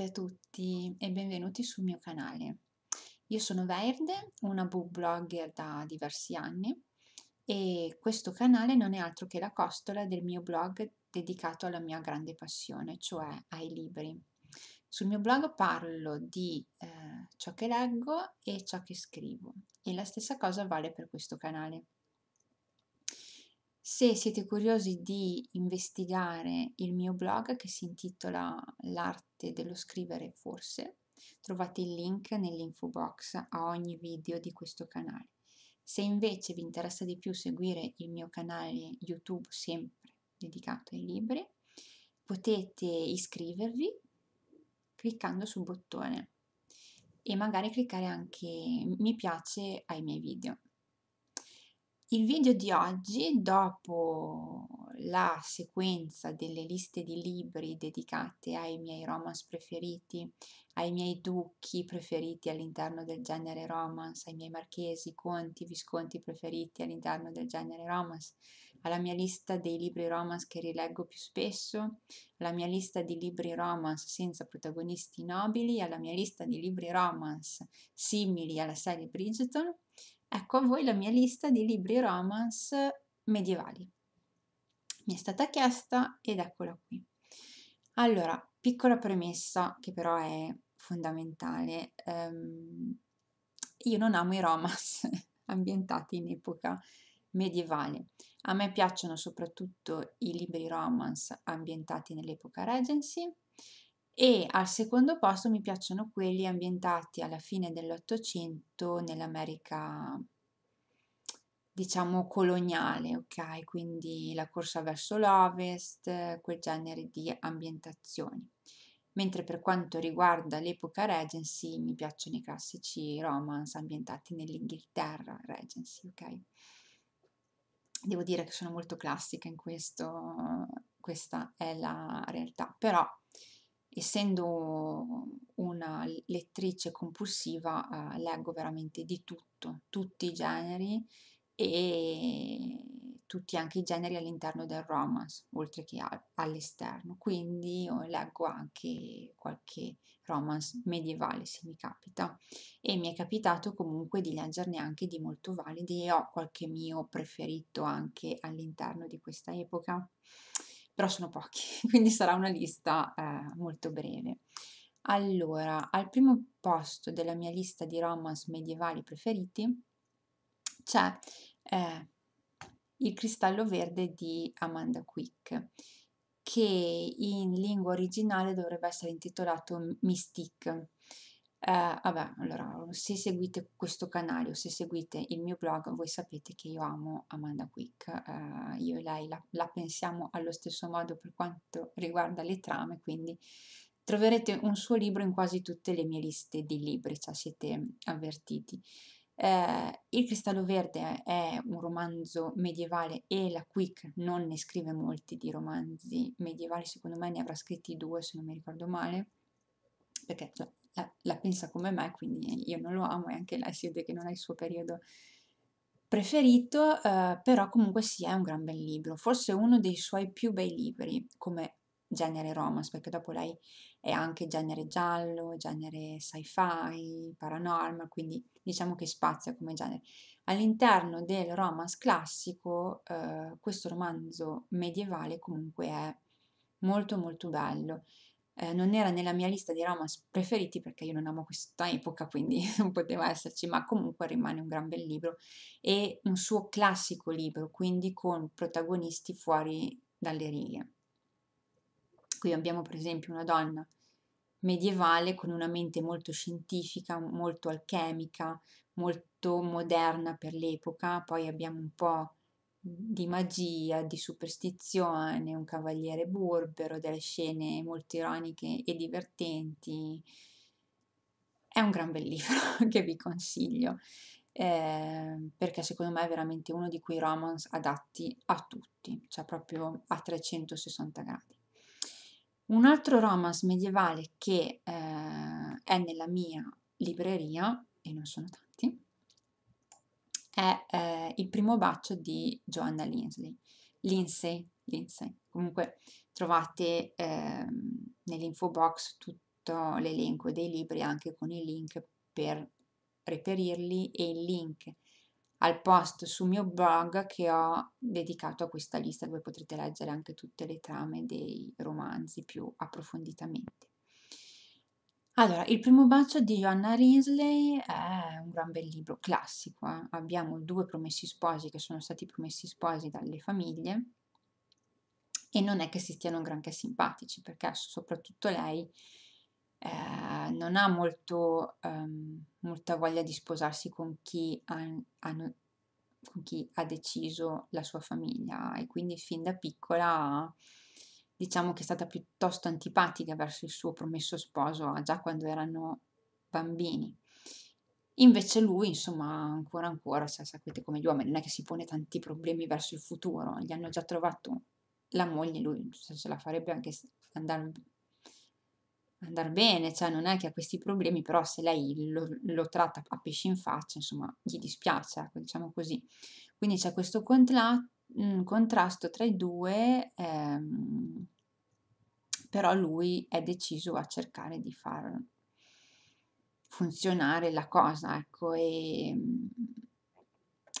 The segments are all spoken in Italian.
salve a tutti e benvenuti sul mio canale. Io sono Verde, una book blogger da diversi anni e questo canale non è altro che la costola del mio blog dedicato alla mia grande passione, cioè ai libri. Sul mio blog parlo di eh, ciò che leggo e ciò che scrivo e la stessa cosa vale per questo canale. Se siete curiosi di investigare il mio blog che si intitola L'arte parte dello scrivere forse, trovate il link nell'info box a ogni video di questo canale. Se invece vi interessa di più seguire il mio canale YouTube sempre dedicato ai libri, potete iscrivervi cliccando sul bottone e magari cliccare anche mi piace ai miei video. Il video di oggi, dopo la sequenza delle liste di libri dedicate ai miei romance preferiti, ai miei duchi preferiti all'interno del genere romance, ai miei marchesi, conti, visconti preferiti all'interno del genere romance, alla mia lista dei libri romance che rileggo più spesso, alla mia lista di libri romance senza protagonisti nobili, alla mia lista di libri romance simili alla serie Bridgeton, Ecco a voi la mia lista di libri romance medievali. Mi è stata chiesta ed eccola qui. Allora, piccola premessa che però è fondamentale. Um, io non amo i romance ambientati in epoca medievale. A me piacciono soprattutto i libri romance ambientati nell'epoca Regency e al secondo posto mi piacciono quelli ambientati alla fine dell'Ottocento nell'America diciamo coloniale, ok? Quindi la corsa verso l'ovest, quel genere di ambientazioni. Mentre per quanto riguarda l'epoca Regency, mi piacciono i classici romance ambientati nell'Inghilterra Regency, ok? Devo dire che sono molto classica in questo, questa è la realtà, però essendo una lettrice compulsiva eh, leggo veramente di tutto, tutti i generi e tutti anche i generi all'interno del romance, oltre che all'esterno. Quindi leggo anche qualche romance medievale se mi capita e mi è capitato comunque di leggerne anche di molto validi e ho qualche mio preferito anche all'interno di questa epoca però sono pochi, quindi sarà una lista eh, molto breve. Allora, al primo posto della mia lista di romance medievali preferiti c'è eh, Il cristallo verde di Amanda Quick, che in lingua originale dovrebbe essere intitolato Mystique Uh, vabbè, allora, se seguite questo canale o se seguite il mio blog, voi sapete che io amo Amanda Quick, uh, io e lei la, la, pensiamo allo stesso modo per quanto riguarda le trame, quindi troverete un suo libro in quasi tutte le mie liste di libri, cioè siete avvertiti. Uh, il Cristallo Verde è un romanzo medievale e la Quick non ne scrive molti di romanzi medievali, secondo me ne avrà scritti due se non mi ricordo male, perché cioè, la, la pensa come me, quindi io non lo amo e anche lei si vede che non è il suo periodo preferito, eh, però comunque sì, è un gran bel libro, forse uno dei suoi più bei libri come genere romance, perché dopo lei è anche genere giallo, genere sci-fi, paranormal, quindi diciamo che spazia come genere. All'interno del romance classico, eh, questo romanzo medievale comunque è molto molto bello eh, non era nella mia lista di romance preferiti perché io non amo questa epoca, quindi non poteva esserci, ma comunque rimane un gran bel libro e un suo classico libro, quindi con protagonisti fuori dalle righe. Qui abbiamo per esempio una donna medievale con una mente molto scientifica, molto alchemica, molto moderna per l'epoca, poi abbiamo un po' di magia, di superstizione, un cavaliere burbero, delle scene molto ironiche e divertenti. È un gran bel libro che vi consiglio, eh, perché secondo me è veramente uno di quei romance adatti a tutti, cioè proprio a 360 gradi. Un altro romance medievale che eh, è nella mia libreria, e non sono tanti, è eh, il primo bacio di Joanna Linsley. Lindsay, Lindsay. Comunque trovate eh, nell'info box tutto l'elenco dei libri anche con i link per reperirli e il link al post sul mio blog che ho dedicato a questa lista dove potrete leggere anche tutte le trame dei romanzi più approfonditamente. Allora, Il primo bacio di Joanna Risley è un gran bel libro, classico, eh. Abbiamo due promessi sposi che sono stati promessi sposi dalle famiglie e non è che si stiano granché simpatici, perché soprattutto lei eh, non ha molto, ehm, molta voglia di sposarsi con chi ha, ha, con chi ha deciso la sua famiglia e quindi fin da piccola ha diciamo che è stata piuttosto antipatica verso il suo promesso sposo ah, già quando erano bambini. Invece lui, insomma, ancora ancora, cioè, sapete come gli uomini, non è che si pone tanti problemi verso il futuro, gli hanno già trovato la moglie, lui se la farebbe anche andare, andar bene, cioè non è che ha questi problemi, però se lei lo, lo tratta a pesci in faccia, insomma, gli dispiace, ecco, diciamo così. Quindi c'è questo contratto un contrasto tra i due, ehm, però lui è deciso a cercare di far funzionare la cosa, ecco, e,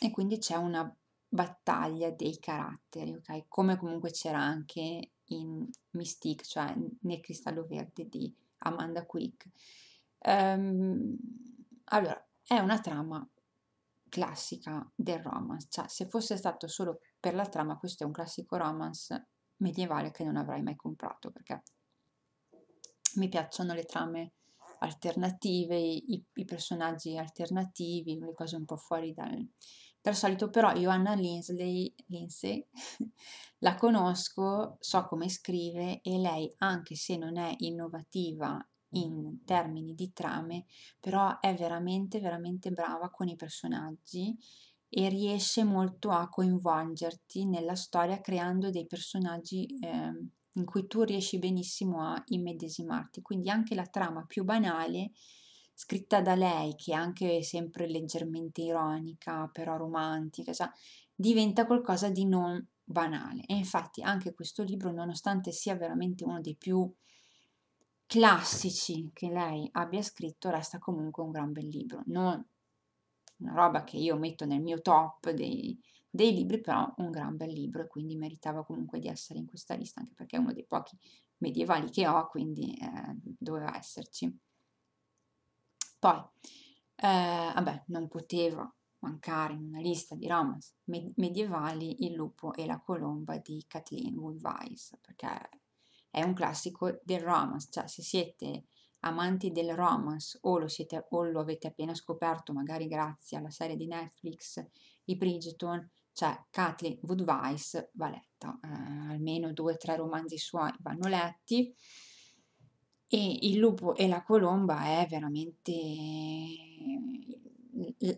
e quindi c'è una battaglia dei caratteri, ok? Come comunque c'era anche in Mystique, cioè nel cristallo verde di Amanda Quick. Um, allora, è una trama classica del romance, cioè se fosse stato solo per la trama questo è un classico romance medievale che non avrei mai comprato perché mi piacciono le trame alternative, i, i personaggi alternativi, le cose un po' fuori dal, dal solito, però Joanna Linsley, Lindsay la conosco, so come scrive e lei, anche se non è innovativa in termini di trame, però è veramente, veramente brava con i personaggi e riesce molto a coinvolgerti nella storia creando dei personaggi eh, in cui tu riesci benissimo a immedesimarti. Quindi anche la trama più banale, scritta da lei, che è anche sempre leggermente ironica, però romantica, cioè, diventa qualcosa di non banale. E infatti anche questo libro, nonostante sia veramente uno dei più classici che lei abbia scritto, resta comunque un gran bel libro. Non una roba che io metto nel mio top dei, dei libri, però un gran bel libro e quindi meritava comunque di essere in questa lista, anche perché è uno dei pochi medievali che ho, quindi eh, doveva esserci. Poi, eh, vabbè, non poteva mancare in una lista di romance medievali Il lupo e la colomba di Kathleen Woodwise, perché è un classico del romance, cioè se siete amanti del romance o lo, siete, o lo avete appena scoperto, magari grazie alla serie di Netflix di Bridgeton, cioè Kathleen Woodwise va letta, eh, almeno due o tre romanzi suoi vanno letti e Il lupo e la colomba è veramente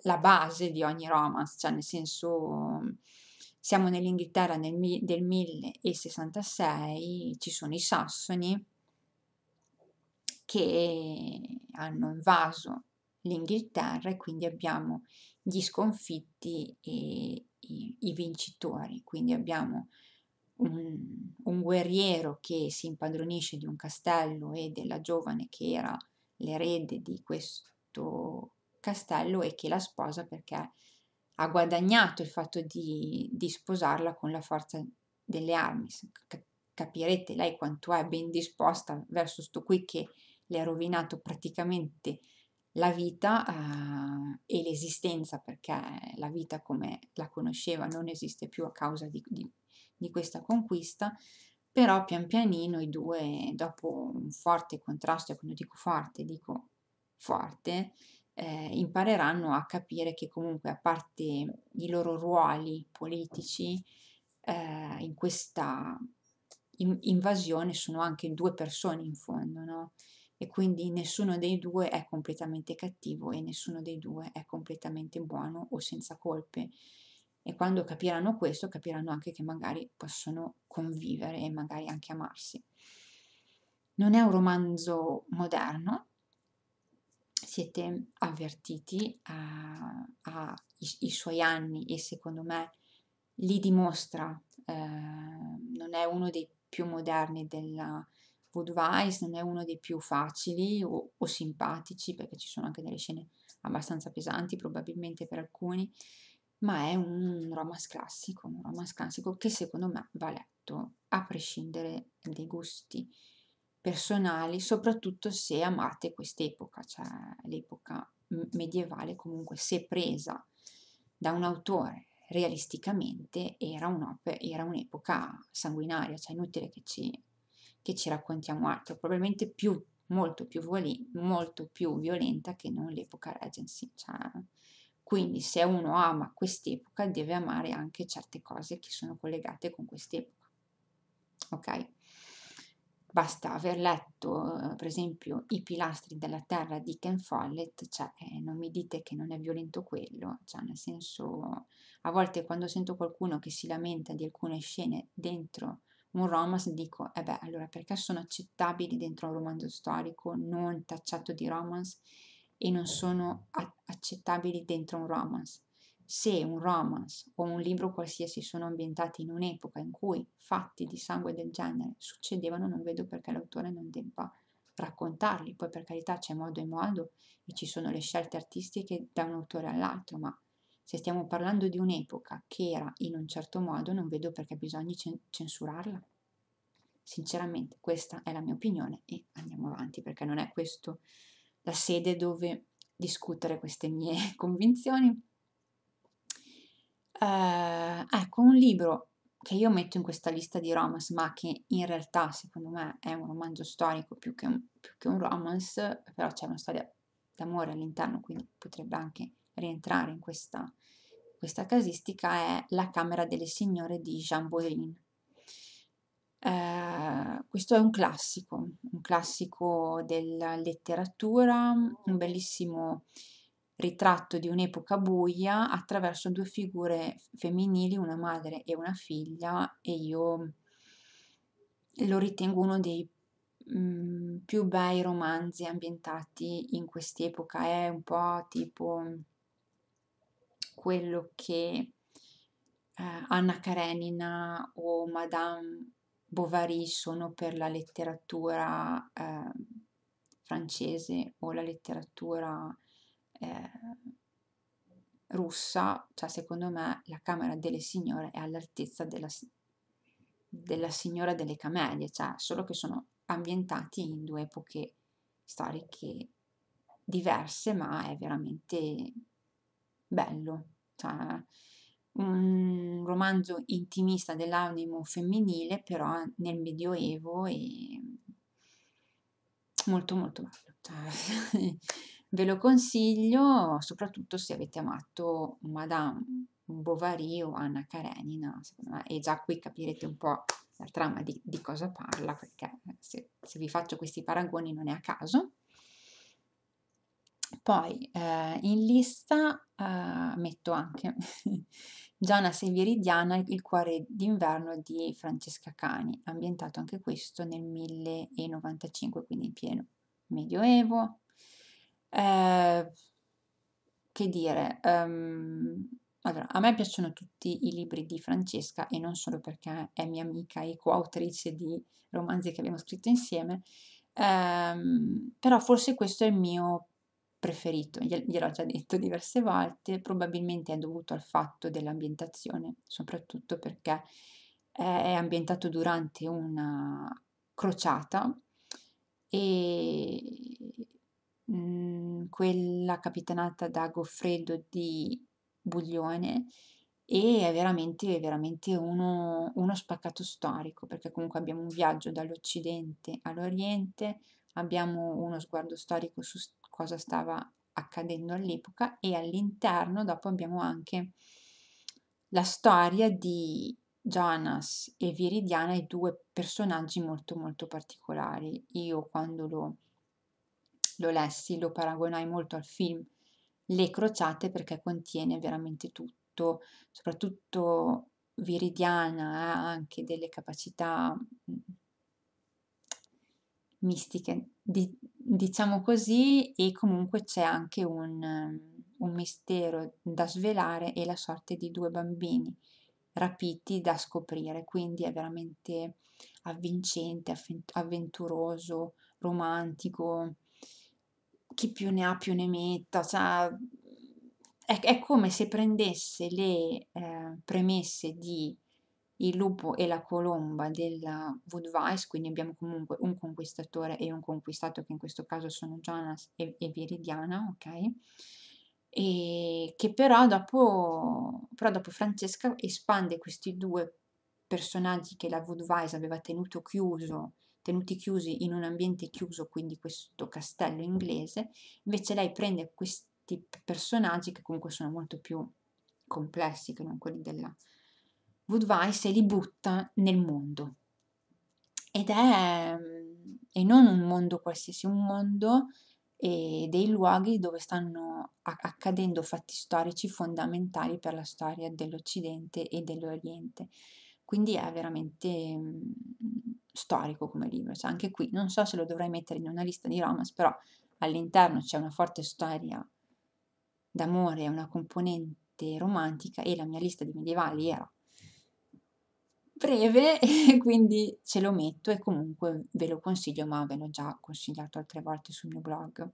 la base di ogni romance, cioè nel senso siamo nell'Inghilterra nel, del 1066, ci sono i sassoni, che hanno invaso l'Inghilterra e quindi abbiamo gli sconfitti e i, i vincitori, quindi abbiamo un, un, guerriero che si impadronisce di un castello e della giovane che era l'erede di questo castello e che la sposa perché ha guadagnato il fatto di, di sposarla con la forza delle armi. Capirete lei quanto è ben disposta verso sto qui che le ha rovinato praticamente la vita eh, e l'esistenza, perché la vita come la conosceva non esiste più a causa di, di, di questa conquista, però pian pianino i due, dopo un forte contrasto, e quando dico forte, dico forte, eh, impareranno a capire che comunque a parte i loro ruoli politici eh, in questa invasione sono anche due persone in fondo, no? e quindi nessuno dei due è completamente cattivo e nessuno dei due è completamente buono o senza colpe. E quando capiranno questo, capiranno anche che magari possono convivere e magari anche amarsi. Non è un romanzo moderno, siete avvertiti ai suoi anni e secondo me li dimostra, eh, non è uno dei più moderni della Woodvice non è uno dei più facili o, o, simpatici, perché ci sono anche delle scene abbastanza pesanti probabilmente per alcuni, ma è un romance classico, un romance classico che secondo me va letto a prescindere dai gusti personali, soprattutto se amate quest'epoca, cioè l'epoca medievale comunque se presa da un autore realisticamente era, un'epoca sanguinaria, cioè inutile che ci che ci raccontiamo altro, probabilmente più, molto più, molto più violenta che non l'epoca Regency. Cioè, quindi se uno ama quest'epoca deve amare anche certe cose che sono collegate con quest'epoca. Ok? Basta aver letto, eh, per esempio, I pilastri della terra di Ken Follett, cioè eh, non mi dite che non è violento quello, cioè nel senso, a volte quando sento qualcuno che si lamenta di alcune scene dentro un romance dico, e eh beh, allora perché sono accettabili dentro un romanzo storico non tacciato di romance e non eh. sono a- accettabili dentro un romance? Se un romance o un libro qualsiasi sono ambientati in un'epoca in cui fatti di sangue del genere succedevano, non vedo perché l'autore non debba raccontarli. Poi per carità c'è modo e modo e ci sono le scelte artistiche da un autore all'altro, ma se stiamo parlando di un'epoca che era in un certo modo, non vedo perché bisogna censurarla. Sinceramente, questa è la mia opinione e andiamo avanti perché non è questa la sede dove discutere queste mie convinzioni. Uh, ecco, un libro che io metto in questa lista di romance, ma che in realtà secondo me è un romanzo storico più che un, più che un romance, però c'è una storia d'amore all'interno, quindi potrebbe anche rientrare in questa, questa casistica è La Camera delle Signore di Jean Baudrin. Eh, questo è un classico, un classico della letteratura, un bellissimo ritratto di un'epoca buia attraverso due figure femminili, una madre e una figlia, e io lo ritengo uno dei mm, più bei romanzi ambientati in quest'epoca. È un po' tipo quello che eh, Anna Karenina o Madame Bovary sono per la letteratura eh, francese o la letteratura eh, russa, cioè secondo me la Camera delle Signore è all'altezza della, della Signora delle Camelie, cioè solo che sono ambientati in due epoche storiche diverse, ma è veramente bello, cioè un romanzo intimista dell'animo femminile, però nel Medioevo e molto molto bello. Cioè, ve lo consiglio soprattutto se avete amato Madame Bovary o Anna Karenina, me, e già qui capirete un po' la trama di, di cosa parla, perché se, se vi faccio questi paragoni non è a caso. Poi eh, in lista eh, metto anche Gianna Severidiana, Il cuore d'inverno di Francesca Cani, ambientato anche questo nel 1095, quindi in pieno medioevo. Eh, che dire, um, allora, a me piacciono tutti i libri di Francesca e non solo perché è mia amica e coautrice di romanzi che abbiamo scritto insieme, um, però forse questo è il mio preferito, gliel'ho già detto diverse volte, probabilmente è dovuto al fatto dell'ambientazione, soprattutto perché è ambientato durante una crociata e mm, quella capitanata da Goffredo di Buglione e è veramente, veramente uno, uno spaccato storico perché comunque abbiamo un viaggio dall'Occidente all'Oriente, abbiamo uno sguardo storico su cosa stava accadendo all'epoca e all'interno dopo abbiamo anche la storia di Jonas e Viridiana i due personaggi molto molto particolari. Io quando lo, lo lessi lo paragonai molto al film Le crociate perché contiene veramente tutto, soprattutto Viridiana ha anche delle capacità mm, mistiche di- diciamo così, e comunque c'è anche un, ehm, un mistero da svelare e la sorte di due bambini rapiti da scoprire, quindi è veramente avvincente, avventuroso, romantico, chi più ne ha più ne metta, cioè, è, è, come se prendesse le eh, premesse di il lupo e la colomba della Woodvice, quindi abbiamo comunque un conquistatore e un conquistato che in questo caso sono Jonas e, e Viridiana, ok? E che però dopo, però dopo Francesca espande questi due personaggi che la Woodvice aveva tenuto chiuso, tenuti chiusi in un ambiente chiuso, quindi questo castello inglese, invece lei prende questi personaggi che comunque sono molto più complessi che non quelli della, Budweiser li butta nel mondo. Ed è, e non un mondo qualsiasi, un mondo e dei luoghi dove stanno accadendo fatti storici fondamentali per la storia dell'Occidente e dell'Oriente. Quindi è veramente mm, storico come libro. Cioè, anche qui non so se lo dovrei mettere in una lista di romance, però all'interno c'è una forte storia d'amore, una componente romantica e la mia lista di medievali era breve e quindi ce lo metto e comunque ve lo consiglio, ma ve l'ho già consigliato altre volte sul mio blog.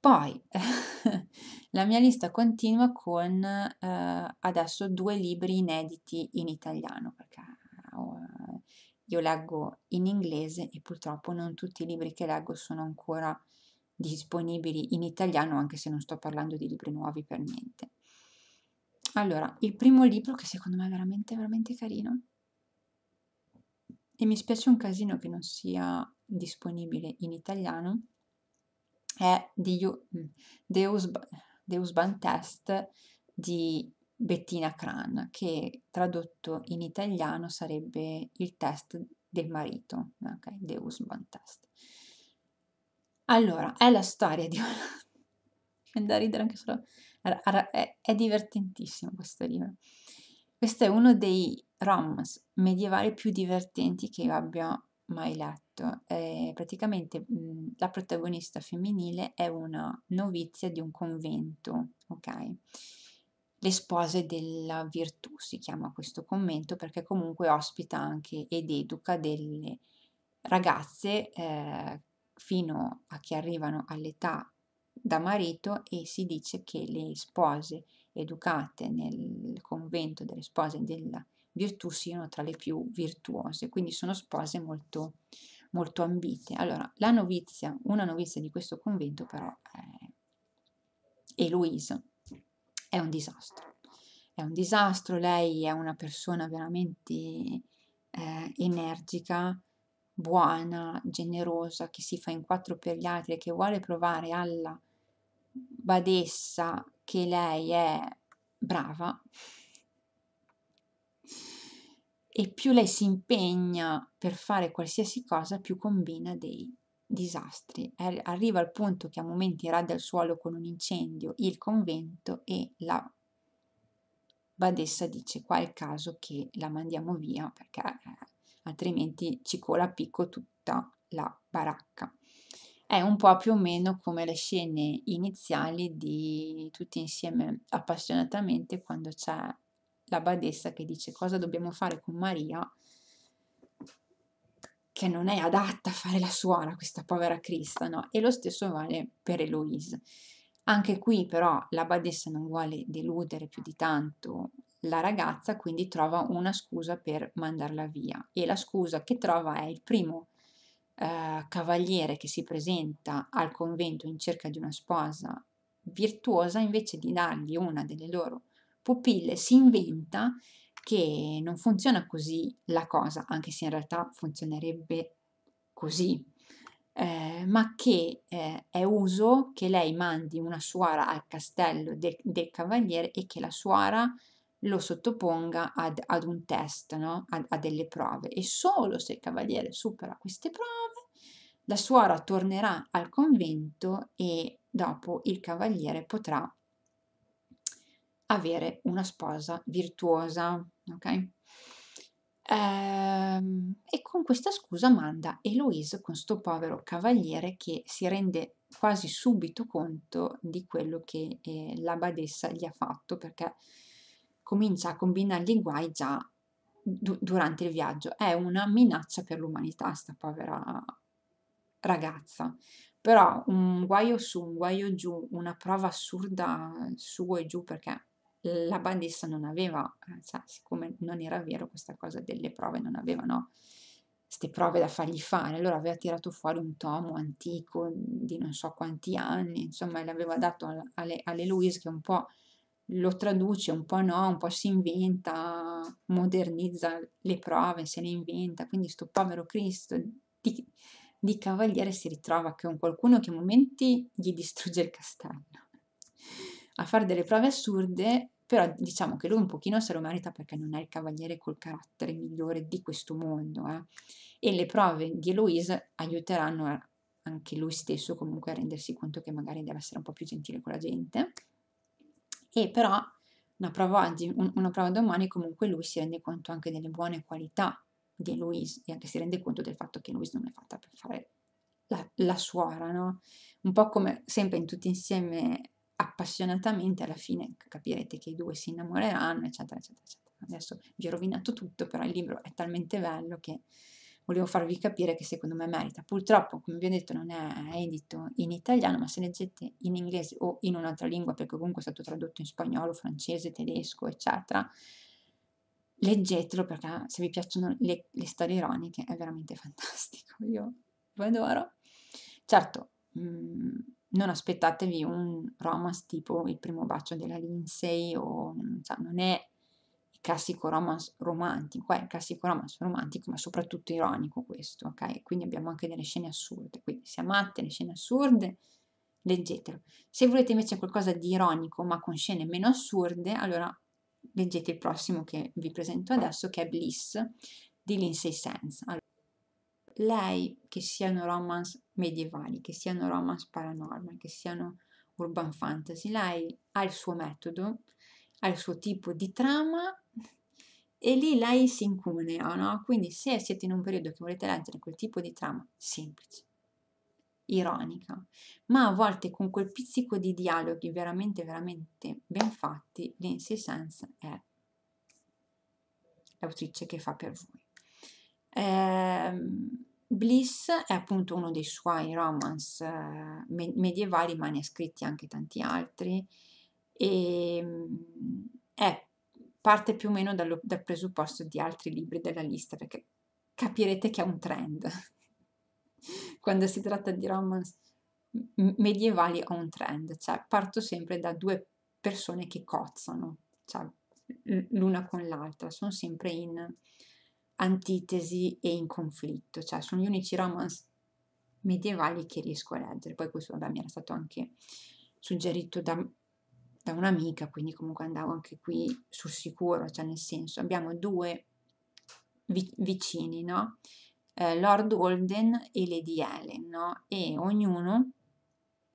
Poi la mia lista continua con eh, adesso due libri inediti in italiano, perché eh, io leggo in inglese e purtroppo non tutti i libri che leggo sono ancora disponibili in italiano, anche se non sto parlando di libri nuovi per niente. Allora, il primo libro che secondo me è veramente, veramente carino e mi spiace un casino che non sia disponibile in italiano, è di mm, Deus, Deus Test di Bettina Cran, che tradotto in italiano sarebbe il test del marito, ok? Deus Test. Allora, è la storia di una... da ridere anche solo è divertentissimo questo libro. Questo è uno dei rom medievali più divertenti che io abbia mai letto. Eh, praticamente mh, mm, la protagonista femminile è una novizia di un convento, ok? Le spose della virtù si chiama questo convento perché comunque ospita anche ed educa delle ragazze eh, fino a che arrivano all'età da marito e si dice che le spose educate nel convento delle spose della virtù siano tra le più virtuose, quindi sono spose molto, molto ambite. Allora, la novizia, una novizia di questo convento però è Eloise, è un disastro, è un disastro, lei è una persona veramente eh, energica, buona, generosa, che si fa in quattro per gli altri e che vuole provare alla badessa che lei è brava, e più lei si impegna per fare qualsiasi cosa, più combina dei disastri. Arriva al punto che a momenti radda al suolo con un incendio il convento e la badessa dice qua è il caso che la mandiamo via perché eh, altrimenti ci cola a picco tutta la baracca. È un po' più o meno come le scene iniziali di tutti insieme appassionatamente quando c'è la badessa che dice cosa dobbiamo fare con Maria che non è adatta a fare la suora questa povera Crista, no? E lo stesso vale per Eloise. Anche qui però la badessa non vuole deludere più di tanto la ragazza quindi trova una scusa per mandarla via e la scusa che trova è il primo eh, cavaliere che si presenta al convento in cerca di una sposa virtuosa invece di dargli una delle loro pupille si inventa che non funziona così la cosa, anche se in realtà funzionerebbe così, eh, ma che eh, è uso che lei mandi una suora al castello de- del cavaliere e che la suora lo sottoponga ad, ad un test, no? a, a delle prove e solo se il cavaliere supera queste prove la suora tornerà al convento e dopo il cavaliere potrà avere una sposa virtuosa, ok? Ehm, e con questa scusa manda Eloise con sto povero cavaliere che si rende quasi subito conto di quello che eh, la badessa gli ha fatto perché comincia a combinargli guai già du- durante il viaggio. È una minaccia per l'umanità, sta povera ragazza. Però un guaio su, un guaio giù, una prova assurda su e giù perché la bandessa non aveva, cioè, siccome non era vero questa cosa delle prove, non avevano queste prove da fargli fare, allora aveva tirato fuori un tomo antico di non so quanti anni, insomma, l'aveva dato alle, alle Louise che un po' lo traduce, un po' no, un po' si inventa, modernizza le prove, se ne inventa, quindi sto povero Cristo di, di cavaliere si ritrova con qualcuno che a momenti gli distrugge il castello, a fare delle prove assurde, però diciamo che lui un pochino se lo merita perché non è il cavaliere col carattere migliore di questo mondo, eh. e le prove di Eloise aiuteranno anche lui stesso comunque a rendersi conto che magari deve essere un po' più gentile con la gente e però una prova oggi, un, una prova domani, comunque lui si rende conto anche delle buone qualità di Louise e anche si rende conto del fatto che Louise non è fatta per fare la, la suora, no? Un po' come sempre in tutti insieme appassionatamente, alla fine capirete che i due si innamoreranno, eccetera, eccetera, eccetera. Adesso vi ho rovinato tutto, però il libro è talmente bello che volevo farvi capire che secondo me merita. Purtroppo, come vi ho detto, non è edito in italiano, ma se leggete in inglese o in un'altra lingua, perché comunque è stato tradotto in spagnolo, francese, tedesco, eccetera, leggetelo perché se vi piacciono le, le storie ironiche è veramente fantastico. Io lo adoro. Certo, mh, mm, non aspettatevi un romance tipo il primo bacio della Lindsay o cioè, non è classico romance romantico, è eh, il classico romance romantico, ma soprattutto ironico questo, ok? Quindi abbiamo anche delle scene assurde, quindi se amate le scene assurde, leggetelo. Se volete invece qualcosa di ironico, ma con scene meno assurde, allora leggete il prossimo che vi presento adesso, che è Bliss di Lindsay Sands. Allora, lei, che siano romance medievali, che siano romance paranormal, che siano urban fantasy, lei ha il suo metodo, ha il suo tipo di trama e lì lei si incunea, no? Quindi se siete in un periodo che volete leggere quel tipo di trama semplice, ironica, ma a volte con quel pizzico di dialoghi veramente, veramente ben fatti, Lindsay Sands è l'autrice che fa per voi. Ehm, Bliss è appunto uno dei suoi romance eh, medievali, ma ne ha scritti anche tanti altri, e ehm, è parte più o meno dal, dal presupposto di altri libri della lista, perché capirete che è un trend. Quando si tratta di romance medievali ho un trend, cioè parto sempre da due persone che cozzano, cioè l'una con l'altra, sono sempre in antitesi e in conflitto, cioè sono gli unici romance medievali che riesco a leggere. Poi questo vabbè, mi era stato anche suggerito da da un'amica, quindi comunque andavo anche qui sul sicuro, cioè nel senso abbiamo due vi- vicini, no? Eh, Lord Holden e Lady Helen, no? E ognuno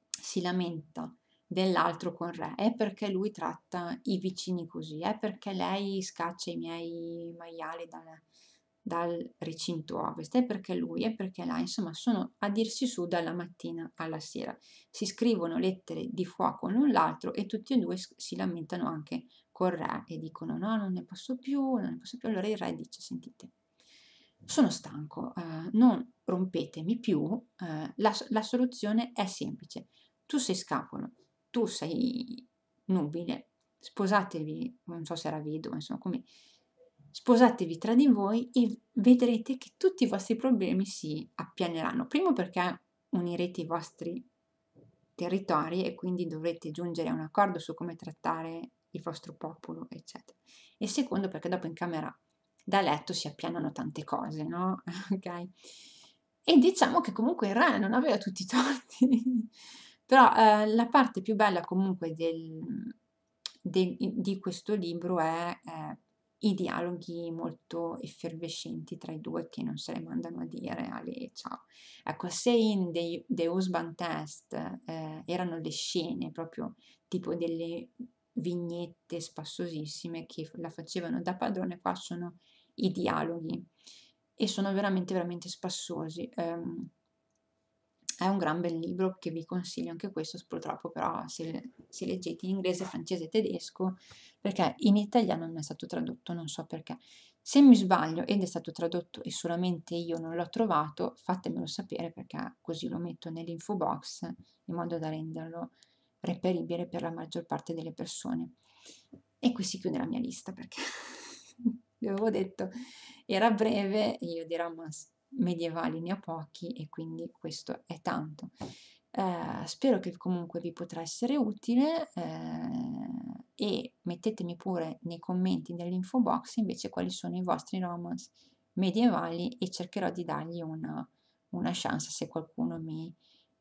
si lamenta dell'altro con re, è perché lui tratta i vicini così, è perché lei scaccia i miei maiali da, dal recinto ovest e perché lui e perché là, insomma sono a dirsi su dalla mattina alla sera. Si scrivono lettere di fuoco l'un l'altro e tutti e due si lamentano anche col re e dicono no, non ne posso più, non ne posso più. Allora il re dice, sentite, sono stanco, eh, non rompetemi più, eh, la, la soluzione è semplice. Tu sei scapolo, tu sei nubile, sposatevi, non so se era vedovo, insomma come sposatevi tra di voi e vedrete che tutti i vostri problemi si appianeranno. Primo perché unirete i vostri territori e quindi dovrete giungere a un accordo su come trattare il vostro popolo, eccetera. E secondo perché dopo in camera da letto si appianano tante cose, no? ok? E diciamo che comunque il re non aveva tutti i torti. Però eh, la parte più bella comunque del, de, di questo libro è eh, i dialoghi molto effervescenti tra i due che non se le mandano a dire Ale ciao. Ecco, se in The, The Husband Test eh, erano le scene proprio tipo delle vignette spassosissime che la facevano da padrone, qua sono i dialoghi e sono veramente veramente spassosi. Um, è un gran bel libro che vi consiglio anche questo, purtroppo però se, se leggete in inglese, francese e tedesco, perché in italiano non è stato tradotto, non so perché. Se mi sbaglio ed è stato tradotto e solamente io non l'ho trovato, fatemelo sapere perché così lo metto nell'info box in modo da renderlo reperibile per la maggior parte delle persone. E qui si chiude la mia lista perché, vi avevo detto, era breve e io dirò, ma medievali ne ho pochi e quindi questo è tanto. Eh, spero che comunque vi potrà essere utile eh, e mettetemi pure nei commenti dell'info box invece quali sono i vostri romance medievali e cercherò di dargli una, una chance se qualcuno mi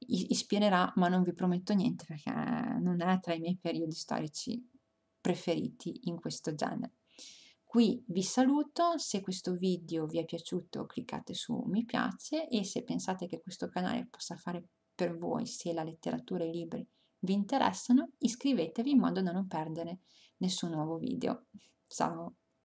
ispirerà, ma non vi prometto niente perché non è tra i miei periodi storici preferiti in questo genere. Qui vi saluto, se questo video vi è piaciuto cliccate su mi piace e se pensate che questo canale possa fare per voi se la letteratura e i libri vi interessano iscrivetevi in modo da non perdere nessun nuovo video. Ciao!